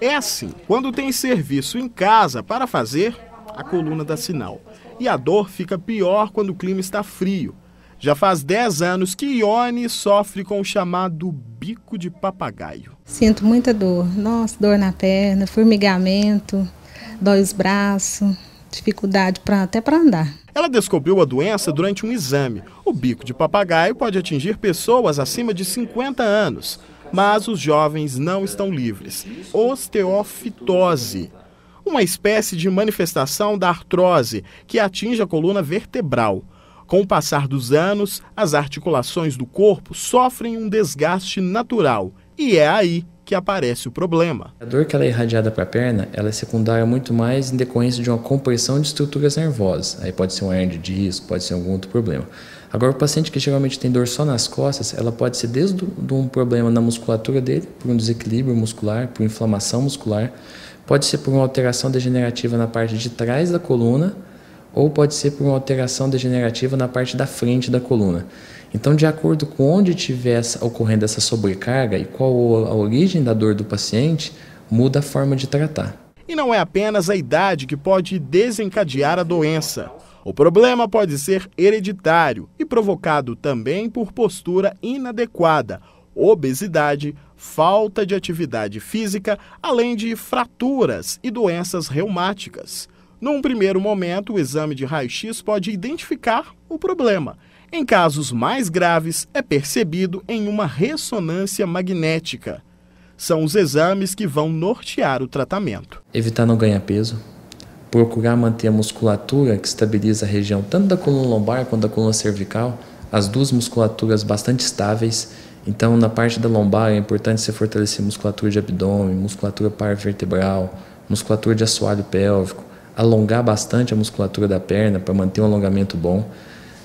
É assim, quando tem serviço em casa para fazer, a coluna dá sinal. E a dor fica pior quando o clima está frio. Já faz 10 anos que Ione sofre com o chamado bico de papagaio. Sinto muita dor. Nossa, dor na perna, formigamento, dói os braços, dificuldade pra, até para andar. Ela descobriu a doença durante um exame. O bico de papagaio pode atingir pessoas acima de 50 anos. Mas os jovens não estão livres. Osteofitose, uma espécie de manifestação da artrose que atinge a coluna vertebral. Com o passar dos anos, as articulações do corpo sofrem um desgaste natural, e é aí que aparece o problema. A dor que ela é irradiada para a perna, ela é secundária muito mais em decorrência de uma compressão de estruturas nervosas. Aí pode ser um hernia de disco, pode ser algum outro problema. Agora, o paciente que geralmente tem dor só nas costas, ela pode ser desde um problema na musculatura dele, por um desequilíbrio muscular, por inflamação muscular, pode ser por uma alteração degenerativa na parte de trás da coluna, ou pode ser por uma alteração degenerativa na parte da frente da coluna. Então, de acordo com onde estiver ocorrendo essa sobrecarga e qual a origem da dor do paciente, muda a forma de tratar. E não é apenas a idade que pode desencadear a doença. O problema pode ser hereditário e provocado também por postura inadequada, obesidade, falta de atividade física, além de fraturas e doenças reumáticas. Num primeiro momento, o exame de raio-x pode identificar o problema. Em casos mais graves, é percebido em uma ressonância magnética. São os exames que vão nortear o tratamento. Evitar não ganhar peso, procurar manter a musculatura que estabiliza a região tanto da coluna lombar quanto da coluna cervical, as duas musculaturas bastante estáveis. Então, na parte da lombar é importante você fortalecer musculatura de abdômen, musculatura paravertebral, musculatura de assoalho pélvico alongar bastante a musculatura da perna para manter um alongamento bom.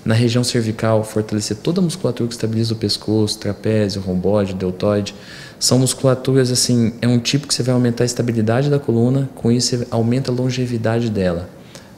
Na região cervical, fortalecer toda a musculatura que estabiliza o pescoço, trapézio, romboide, deltoide. São musculaturas, assim, é um tipo que você vai aumentar a estabilidade da coluna, com isso você aumenta a longevidade dela.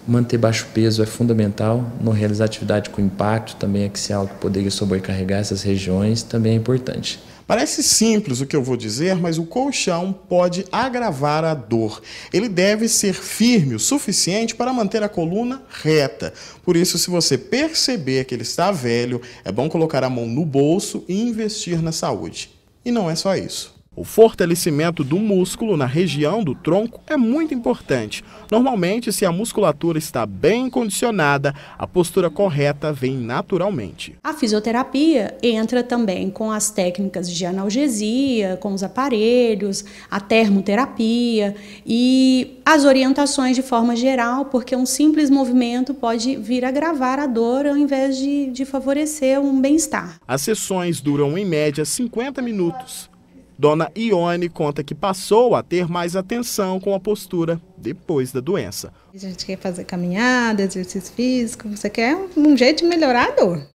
Manter baixo peso é fundamental, não realizar atividade com impacto também axial, é que poderia sobrecarregar essas regiões, também é importante. Parece simples o que eu vou dizer, mas o colchão pode agravar a dor. Ele deve ser firme o suficiente para manter a coluna reta. Por isso, se você perceber que ele está velho, é bom colocar a mão no bolso e investir na saúde. E não é só isso. O fortalecimento do músculo na região do tronco é muito importante. Normalmente, se a musculatura está bem condicionada, a postura correta vem naturalmente. A fisioterapia entra também com as técnicas de analgesia, com os aparelhos, a termoterapia e as orientações de forma geral, porque um simples movimento pode vir agravar a dor ao invés de, de favorecer um bem-estar. As sessões duram em média 50 minutos. Dona Ione conta que passou a ter mais atenção com a postura depois da doença. A gente quer fazer caminhada, exercício físico, você quer um jeito de melhorar a dor.